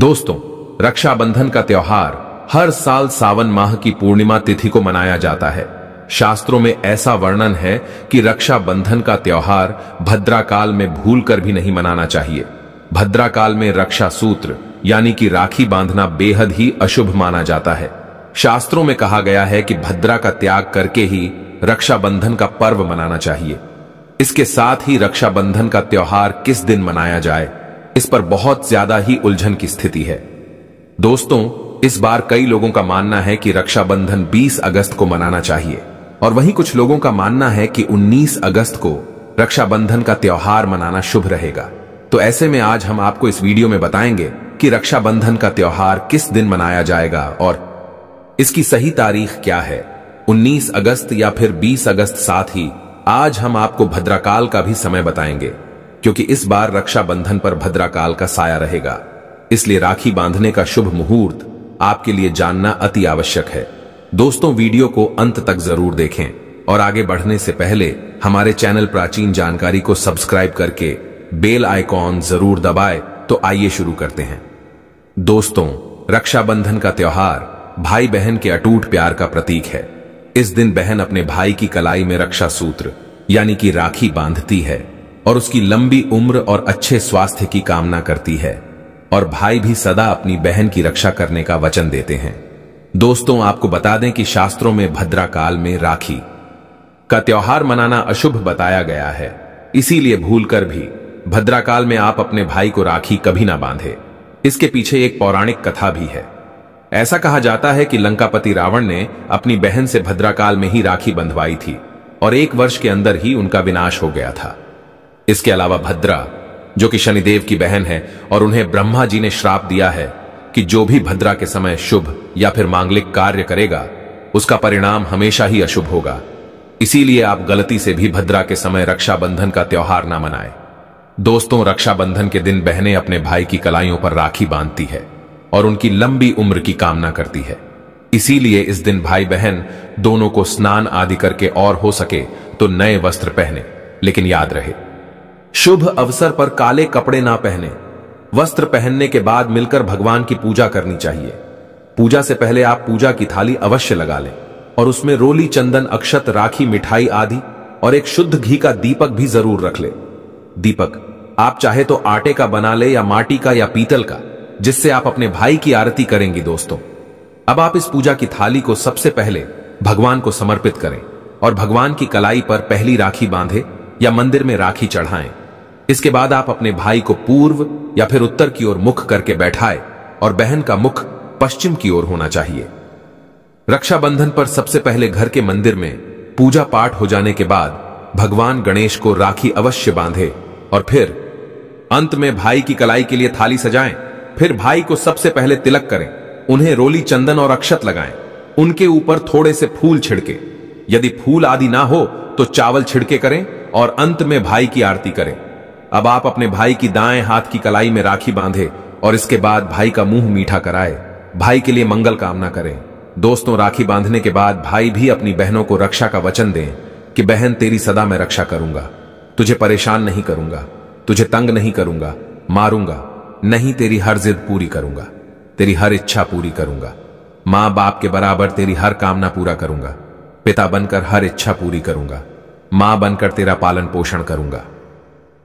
दोस्तों रक्षाबंधन का त्योहार हर साल सावन माह की पूर्णिमा तिथि को मनाया जाता है शास्त्रों में ऐसा वर्णन है कि रक्षाबंधन का त्योहार भद्राकाल में भूल कर भी नहीं मनाना चाहिए भद्राकाल में रक्षा सूत्र यानी कि राखी बांधना बेहद ही अशुभ माना जाता है शास्त्रों में कहा गया है कि भद्रा का त्याग करके ही रक्षाबंधन का पर्व मनाना चाहिए इसके साथ ही रक्षाबंधन का त्योहार किस दिन मनाया जाए इस पर बहुत ज्यादा ही उलझन की स्थिति है दोस्तों इस बार कई लोगों का मानना है कि रक्षाबंधन 20 अगस्त को मनाना चाहिए और वहीं कुछ लोगों का मानना है कि 19 अगस्त को रक्षाबंधन का त्योहार मनाना शुभ रहेगा तो ऐसे में आज हम आपको इस वीडियो में बताएंगे कि रक्षाबंधन का त्योहार किस दिन मनाया जाएगा और इसकी सही तारीख क्या है 19 अगस्त या फिर 20 अगस्त साथ ही आज हम आपको भद्रकाल का भी समय बताएंगे क्योंकि इस बार रक्षाबंधन पर भद्राकाल का साया रहेगा इसलिए राखी बांधने का शुभ मुहूर्त आपके लिए जानना अति आवश्यक है दोस्तों वीडियो को अंत तक जरूर देखें और आगे बढ़ने से पहले हमारे चैनल प्राचीन जानकारी को सब्सक्राइब करके बेल आइकॉन जरूर दबाए तो आइए शुरू करते हैं दोस्तों रक्षाबंधन का त्योहार भाई बहन के अटूट प्यार का प्रतीक है इस दिन बहन अपने भाई की कलाई में रक्षा सूत्र यानी कि राखी बांधती है और उसकी लंबी उम्र और अच्छे स्वास्थ्य की कामना करती है और भाई भी सदा अपनी बहन की रक्षा करने का वचन देते हैं दोस्तों आपको बता दें कि शास्त्रों में भद्रा काल में राखी का त्योहार मनाना अशुभ बताया गया है इसीलिए भूलकर भी भद्राकाल में आप अपने भाई को राखी कभी ना बांधे इसके पीछे एक पौराणिक कथा भी है ऐसा कहा जाता है कि लंकापति रावण ने अपनी बहन से भद्राकाल में ही राखी बंधवाई थी और एक वर्ष के अंदर ही उनका विनाश हो गया था इसके अलावा भद्रा जो कि शनिदेव की बहन है और उन्हें ब्रह्मा जी ने श्राप दिया है कि जो भी भद्रा के समय शुभ या फिर मांगलिक कार्य करेगा उसका परिणाम हमेशा ही अशुभ होगा इसीलिए आप गलती से भी भद्रा के समय रक्षाबंधन का त्योहार ना मनाएं। दोस्तों रक्षाबंधन के दिन बहनें अपने भाई की कलाइयों पर राखी बांधती है और उनकी लंबी उम्र की कामना करती है इसीलिए इस दिन भाई बहन दोनों को स्नान आदि करके और हो सके तो नए वस्त्र पहने लेकिन याद रहे शुभ अवसर पर काले कपड़े ना पहने वस्त्र पहनने के बाद मिलकर भगवान की पूजा करनी चाहिए पूजा से पहले आप पूजा की थाली अवश्य लगा लें और उसमें रोली चंदन अक्षत राखी मिठाई आदि और एक शुद्ध घी का दीपक भी जरूर रख ले दीपक आप चाहे तो आटे का बना ले या माटी का या पीतल का जिससे आप अपने भाई की आरती करेंगी दोस्तों अब आप इस पूजा की थाली को सबसे पहले भगवान को समर्पित करें और भगवान की कलाई पर पहली राखी बांधे या मंदिर में राखी चढ़ाएं इसके बाद आप अपने भाई को पूर्व या फिर उत्तर की ओर मुख करके बैठाए और बहन का मुख पश्चिम की ओर होना चाहिए रक्षाबंधन पर सबसे पहले घर के मंदिर में पूजा पाठ हो जाने के बाद भगवान गणेश को राखी अवश्य बांधे और फिर अंत में भाई की कलाई के लिए थाली सजाएं फिर भाई को सबसे पहले तिलक करें उन्हें रोली चंदन और अक्षत लगाएं उनके ऊपर थोड़े से फूल छिड़के यदि फूल आदि ना हो तो चावल छिड़के करें और अंत में भाई की आरती करें अब आप अपने भाई की दाएं हाथ की कलाई में राखी बांधे और इसके बाद भाई का मुंह मीठा कराए भाई के लिए मंगल कामना करें दोस्तों राखी बांधने के बाद भाई भी अपनी बहनों को रक्षा का वचन दें कि बहन तेरी सदा मैं रक्षा करूंगा तुझे परेशान नहीं करूंगा तुझे तंग नहीं करूंगा मारूंगा नहीं तेरी हर जिद पूरी करूंगा तेरी हर इच्छा पूरी करूंगा माँ बाप के बराबर तेरी हर कामना पूरा करूंगा पिता बनकर हर इच्छा पूरी करूंगा माँ बनकर तेरा पालन पोषण करूंगा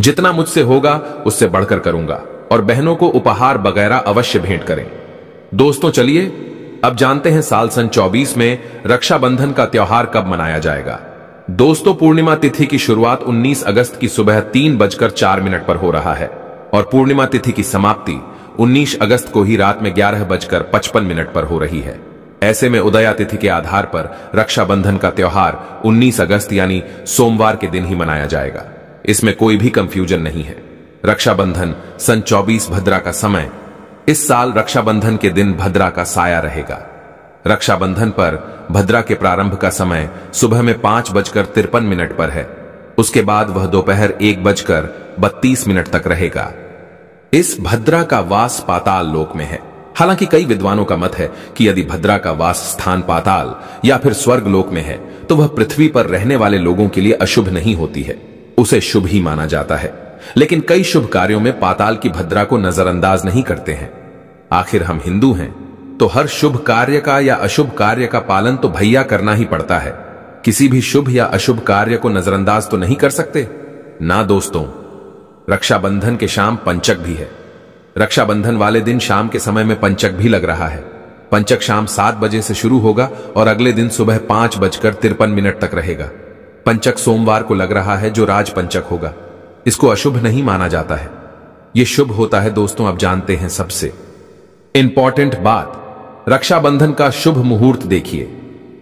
जितना मुझसे होगा उससे बढ़कर करूंगा और बहनों को उपहार वगैरह अवश्य भेंट करें दोस्तों चलिए अब जानते हैं साल सन 24 में रक्षाबंधन का त्यौहार कब मनाया जाएगा दोस्तों पूर्णिमा तिथि की शुरुआत 19 अगस्त की सुबह तीन बजकर चार मिनट पर हो रहा है और पूर्णिमा तिथि की समाप्ति 19 अगस्त को ही रात में ग्यारह बजकर पचपन मिनट पर हो रही है ऐसे में उदया तिथि के आधार पर रक्षाबंधन का त्यौहार 19 अगस्त यानी सोमवार के दिन ही मनाया जाएगा इसमें कोई भी कंफ्यूजन नहीं है रक्षाबंधन सन 24 भद्रा का समय इस साल रक्षाबंधन के दिन भद्रा का साया रहेगा रक्षाबंधन पर भद्रा के प्रारंभ का समय सुबह में पांच बजकर तिरपन मिनट पर है उसके बाद वह दोपहर एक बजकर बत्तीस मिनट तक रहेगा इस भद्रा का वास पाताल लोक में है हालांकि कई विद्वानों का मत है कि यदि भद्रा का वास स्थान पाताल या फिर स्वर्ग लोक में है तो वह पृथ्वी पर रहने वाले लोगों के लिए अशुभ नहीं होती है उसे शुभ ही माना जाता है लेकिन कई शुभ कार्यों में पाताल की भद्रा को नजरअंदाज नहीं करते हैं आखिर हम हिंदू हैं तो हर शुभ कार्य का या अशुभ कार्य का पालन तो भैया करना ही पड़ता है किसी भी शुभ या अशुभ कार्य को नजरअंदाज तो नहीं कर सकते ना दोस्तों रक्षाबंधन के शाम पंचक भी है रक्षाबंधन वाले दिन शाम के समय में पंचक भी लग रहा है पंचक शाम सात बजे से शुरू होगा और अगले दिन सुबह पांच बजकर तिरपन मिनट तक रहेगा पंचक सोमवार को लग रहा है जो राज पंचक होगा इसको अशुभ नहीं माना जाता है यह शुभ होता है दोस्तों आप जानते हैं सबसे इंपॉर्टेंट बात रक्षाबंधन का शुभ मुहूर्त देखिए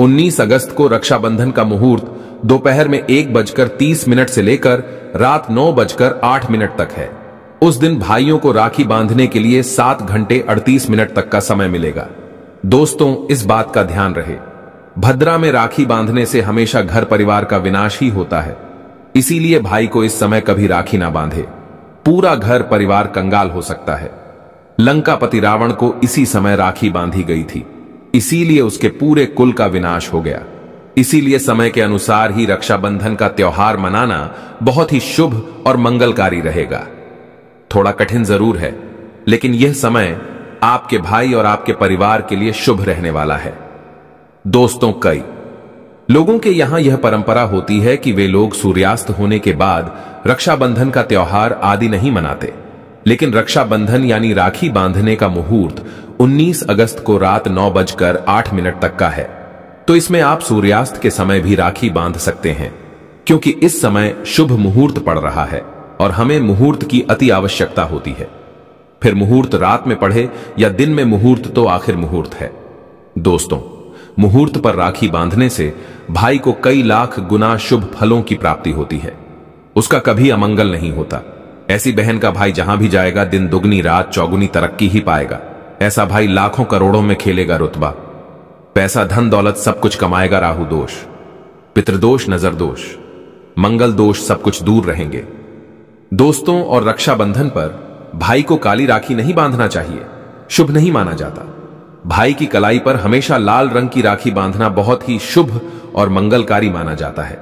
19 अगस्त को रक्षाबंधन का मुहूर्त दोपहर में एक बजकर तीस मिनट से लेकर रात नौ बजकर आठ मिनट तक है उस दिन भाइयों को राखी बांधने के लिए सात घंटे अड़तीस मिनट तक का समय मिलेगा दोस्तों इस बात का ध्यान रहे भद्रा में राखी बांधने से हमेशा घर परिवार का विनाश ही होता है इसीलिए भाई को इस समय कभी राखी ना बांधे पूरा घर परिवार कंगाल हो सकता है लंकापति रावण को इसी समय राखी बांधी गई थी इसीलिए उसके पूरे कुल का विनाश हो गया इसीलिए समय के अनुसार ही रक्षाबंधन का त्योहार मनाना बहुत ही शुभ और मंगलकारी रहेगा थोड़ा कठिन जरूर है लेकिन यह समय आपके भाई और आपके परिवार के लिए शुभ रहने वाला है दोस्तों कई लोगों के यहां यह परंपरा होती है कि वे लोग सूर्यास्त होने के बाद रक्षाबंधन का त्योहार आदि नहीं मनाते लेकिन रक्षाबंधन यानी राखी बांधने का मुहूर्त 19 अगस्त को रात नौ बजकर आठ मिनट तक का है तो इसमें आप सूर्यास्त के समय भी राखी बांध सकते हैं क्योंकि इस समय शुभ मुहूर्त पड़ रहा है और हमें मुहूर्त की अति आवश्यकता होती है फिर मुहूर्त रात में पढ़े या दिन में मुहूर्त तो आखिर मुहूर्त है दोस्तों मुहूर्त पर राखी बांधने से भाई को कई लाख गुना शुभ फलों की प्राप्ति होती है उसका कभी अमंगल नहीं होता ऐसी बहन का भाई जहां भी जाएगा दिन दुगनी रात चौगुनी तरक्की ही पाएगा ऐसा भाई लाखों करोड़ों में खेलेगा रुतबा पैसा धन दौलत सब कुछ कमाएगा राहु दोष पितृदोष नजर दोष मंगल दोष सब कुछ दूर रहेंगे दोस्तों और रक्षाबंधन पर भाई को काली राखी नहीं बांधना चाहिए शुभ नहीं माना जाता भाई की कलाई पर हमेशा लाल रंग की राखी बांधना बहुत ही शुभ और मंगलकारी माना जाता है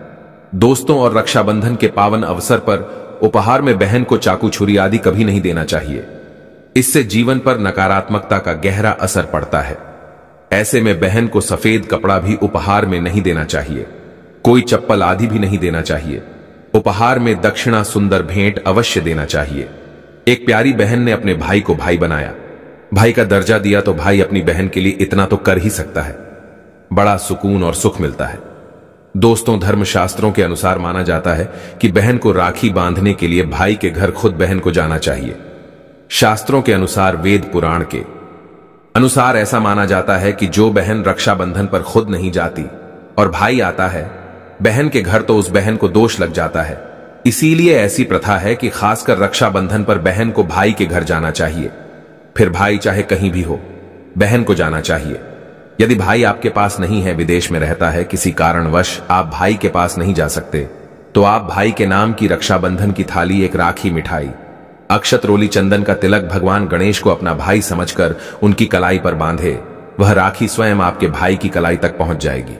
दोस्तों और रक्षाबंधन के पावन अवसर पर उपहार में बहन को चाकू छुरी आदि कभी नहीं देना चाहिए इससे जीवन पर नकारात्मकता का गहरा असर पड़ता है ऐसे में बहन को सफेद कपड़ा भी उपहार में नहीं देना चाहिए कोई चप्पल आदि भी नहीं देना चाहिए उपहार में दक्षिणा सुंदर भेंट अवश्य देना चाहिए एक प्यारी बहन ने अपने भाई को भाई बनाया भाई का दर्जा दिया तो भाई अपनी बहन के लिए इतना तो कर ही सकता है बड़ा सुकून और सुख मिलता है दोस्तों धर्मशास्त्रों के अनुसार माना जाता है कि बहन को राखी बांधने के लिए भाई के घर खुद बहन को जाना चाहिए शास्त्रों के अनुसार वेद पुराण के अनुसार ऐसा माना जाता है कि जो बहन रक्षाबंधन पर खुद नहीं जाती और भाई आता है बहन के घर तो उस बहन को दोष लग जाता है इसीलिए ऐसी प्रथा है कि खासकर रक्षाबंधन पर बहन को भाई के घर जाना चाहिए फिर भाई चाहे कहीं भी हो बहन को जाना चाहिए यदि भाई आपके पास नहीं है विदेश में रहता है किसी कारणवश आप भाई के पास नहीं जा सकते तो आप भाई के नाम की रक्षाबंधन की थाली एक राखी मिठाई अक्षत रोली चंदन का तिलक भगवान गणेश को अपना भाई समझकर उनकी कलाई पर बांधे वह राखी स्वयं आपके भाई की कलाई तक पहुंच जाएगी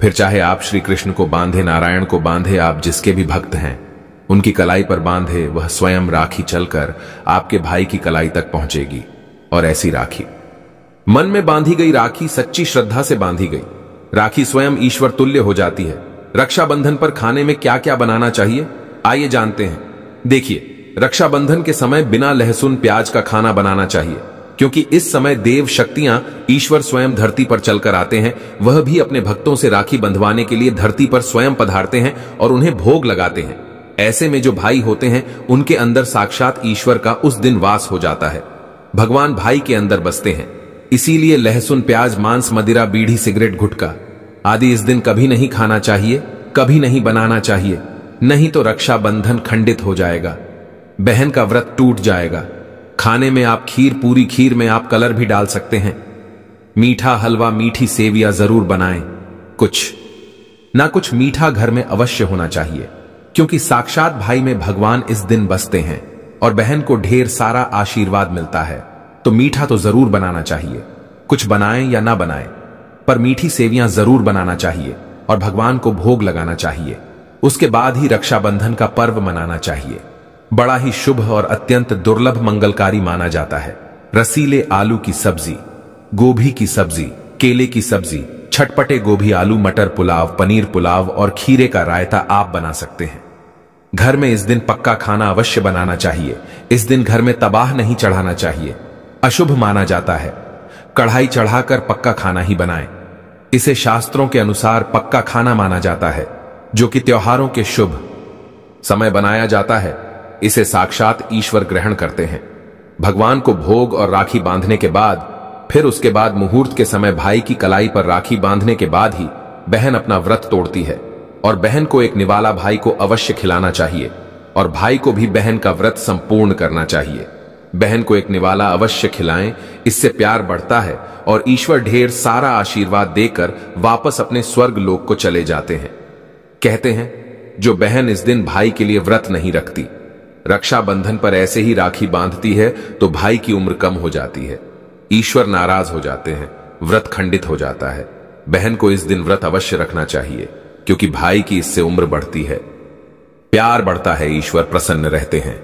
फिर चाहे आप श्री कृष्ण को बांधे नारायण को बांधे आप जिसके भी भक्त हैं उनकी कलाई पर बांधे वह स्वयं राखी चलकर आपके भाई की कलाई तक पहुंचेगी और ऐसी राखी मन में बांधी गई राखी सच्ची श्रद्धा से बांधी गई राखी स्वयं ईश्वर तुल्य हो जाती है रक्षाबंधन पर खाने में क्या क्या बनाना चाहिए आइए जानते हैं देखिए रक्षाबंधन के समय बिना लहसुन प्याज का खाना बनाना चाहिए क्योंकि इस समय देव शक्तियां ईश्वर स्वयं धरती पर चलकर आते हैं वह भी अपने भक्तों से राखी बंधवाने के लिए धरती पर स्वयं पधारते हैं और उन्हें भोग लगाते हैं ऐसे में जो भाई होते हैं उनके अंदर साक्षात ईश्वर का उस दिन वास हो जाता है भगवान भाई के अंदर बसते हैं इसीलिए लहसुन प्याज मांस मदिरा बीड़ी सिगरेट घुटका आदि इस दिन कभी नहीं खाना चाहिए कभी नहीं बनाना चाहिए नहीं तो रक्षाबंधन खंडित हो जाएगा बहन का व्रत टूट जाएगा खाने में आप खीर पूरी खीर में आप कलर भी डाल सकते हैं मीठा हलवा मीठी सेविया जरूर बनाएं कुछ ना कुछ मीठा घर में अवश्य होना चाहिए क्योंकि साक्षात भाई में भगवान इस दिन बसते हैं और बहन को ढेर सारा आशीर्वाद मिलता है तो मीठा तो जरूर बनाना चाहिए कुछ बनाएं या ना बनाएं पर मीठी सेवियां जरूर बनाना चाहिए और भगवान को भोग लगाना चाहिए उसके बाद ही रक्षाबंधन का पर्व मनाना चाहिए बड़ा ही शुभ और अत्यंत दुर्लभ मंगलकारी माना जाता है रसीले आलू की सब्जी गोभी की सब्जी केले की सब्जी छटपटे गोभी आलू मटर पुलाव पनीर पुलाव और खीरे का रायता आप बना सकते हैं घर में इस दिन पक्का खाना अवश्य बनाना चाहिए इस दिन घर में तबाह नहीं चढ़ाना चाहिए अशुभ माना जाता है कढ़ाई चढ़ाकर पक्का खाना ही बनाएं। इसे शास्त्रों के अनुसार पक्का खाना माना जाता है जो कि त्योहारों के शुभ समय बनाया जाता है इसे साक्षात ईश्वर ग्रहण करते हैं भगवान को भोग और राखी बांधने के बाद फिर उसके बाद मुहूर्त के समय भाई की कलाई पर राखी बांधने के बाद ही बहन अपना व्रत तोड़ती है और बहन को एक निवाला भाई को अवश्य खिलाना चाहिए और भाई को भी बहन का व्रत संपूर्ण करना चाहिए बहन को एक निवाला अवश्य खिलाएं इससे प्यार बढ़ता है और ईश्वर ढेर सारा आशीर्वाद देकर वापस अपने स्वर्ग लोक को चले जाते हैं कहते हैं जो बहन इस दिन भाई के लिए व्रत नहीं रखती रक्षाबंधन पर ऐसे ही राखी बांधती है तो भाई की उम्र कम हो जाती है ईश्वर नाराज हो जाते हैं व्रत खंडित हो जाता है बहन को इस दिन व्रत अवश्य रखना चाहिए क्योंकि भाई की इससे उम्र बढ़ती है प्यार बढ़ता है ईश्वर प्रसन्न रहते हैं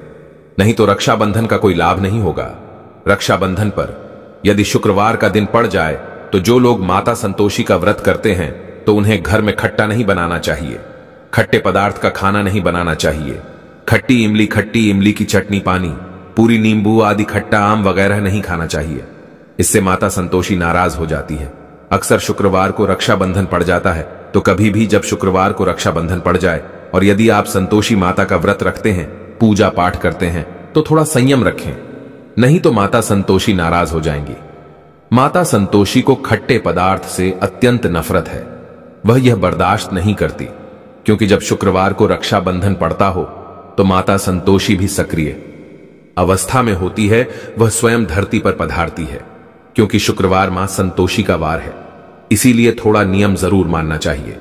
नहीं तो रक्षाबंधन का कोई लाभ नहीं होगा रक्षाबंधन पर यदि शुक्रवार का दिन पड़ जाए तो जो लोग माता संतोषी का व्रत करते हैं तो उन्हें घर में खट्टा नहीं बनाना चाहिए खट्टे पदार्थ का खाना नहीं बनाना चाहिए खट्टी इमली खट्टी इमली की चटनी पानी पूरी नींबू आदि खट्टा आम वगैरह नहीं खाना चाहिए इससे माता संतोषी नाराज हो जाती है अक्सर शुक्रवार को रक्षाबंधन पड़ जाता है तो कभी भी जब शुक्रवार को रक्षाबंधन पड़ जाए और यदि आप संतोषी माता का व्रत रखते हैं पूजा पाठ करते हैं तो थोड़ा संयम रखें नहीं तो माता संतोषी नाराज हो जाएंगी माता संतोषी को खट्टे पदार्थ से अत्यंत नफरत है वह यह बर्दाश्त नहीं करती क्योंकि जब शुक्रवार को रक्षाबंधन पड़ता हो तो माता संतोषी भी सक्रिय अवस्था में होती है वह स्वयं धरती पर पधारती है क्योंकि शुक्रवार मां संतोषी का वार है इसीलिए थोड़ा नियम जरूर मानना चाहिए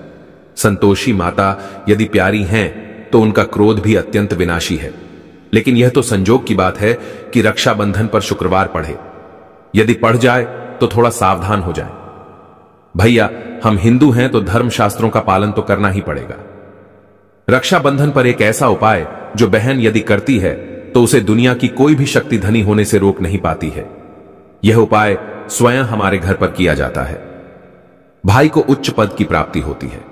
संतोषी माता यदि प्यारी हैं तो उनका क्रोध भी अत्यंत विनाशी है लेकिन यह तो संजोग की बात है कि रक्षाबंधन पर शुक्रवार पढ़े यदि पढ़ जाए तो थोड़ा सावधान हो जाए भैया हम हिंदू हैं तो धर्म शास्त्रों का पालन तो करना ही पड़ेगा रक्षाबंधन पर एक ऐसा उपाय जो बहन यदि करती है तो उसे दुनिया की कोई भी शक्ति धनी होने से रोक नहीं पाती है यह उपाय स्वयं हमारे घर पर किया जाता है भाई को उच्च पद की प्राप्ति होती है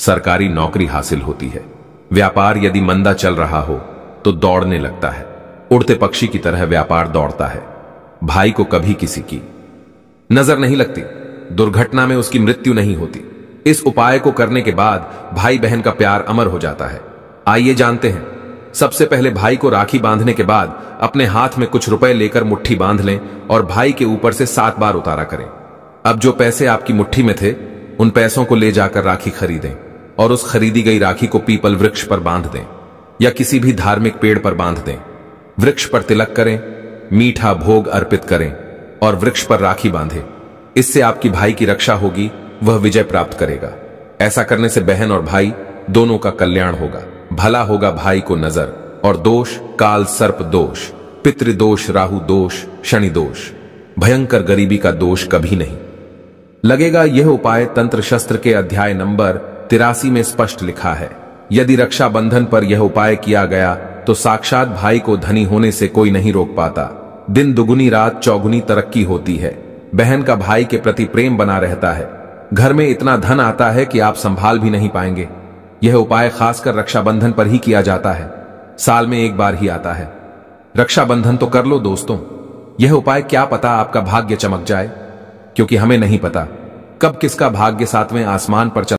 सरकारी नौकरी हासिल होती है व्यापार यदि मंदा चल रहा हो तो दौड़ने लगता है उड़ते पक्षी की तरह व्यापार दौड़ता है भाई को कभी किसी की नजर नहीं लगती दुर्घटना में उसकी मृत्यु नहीं होती इस उपाय को करने के बाद भाई बहन का प्यार अमर हो जाता है आइए जानते हैं सबसे पहले भाई को राखी बांधने के बाद अपने हाथ में कुछ रुपए लेकर मुट्ठी बांध लें और भाई के ऊपर से सात बार उतारा करें अब जो पैसे आपकी मुट्ठी में थे उन पैसों को ले जाकर राखी खरीदें और उस खरीदी गई राखी को पीपल वृक्ष पर बांध दें या किसी भी धार्मिक पेड़ पर बांध दें वृक्ष पर तिलक करें मीठा भोग अर्पित करें और वृक्ष पर राखी बांधे इससे आपकी भाई की रक्षा होगी वह विजय प्राप्त करेगा ऐसा करने से बहन और भाई दोनों का कल्याण होगा भला होगा भाई को नजर और दोष काल सर्प दोष पितृदोष राहु दोष शनि दोष भयंकर गरीबी का दोष कभी नहीं लगेगा यह उपाय तंत्र शस्त्र के अध्याय नंबर तिरासी में स्पष्ट लिखा है यदि रक्षा बंधन पर यह उपाय किया गया तो साक्षात भाई को धनी होने से कोई नहीं रोक पाता दिन दुगुनी रात चौगुनी तरक्की होती है बहन का भाई के प्रति प्रेम बना रहता है घर में इतना धन आता है कि आप संभाल भी नहीं पाएंगे यह उपाय खासकर रक्षाबंधन पर ही किया जाता है साल में एक बार ही आता है रक्षाबंधन तो कर लो दोस्तों यह उपाय क्या पता आपका भाग्य चमक जाए क्योंकि हमें नहीं पता कब किसका भाग्य सातवें आसमान पर चला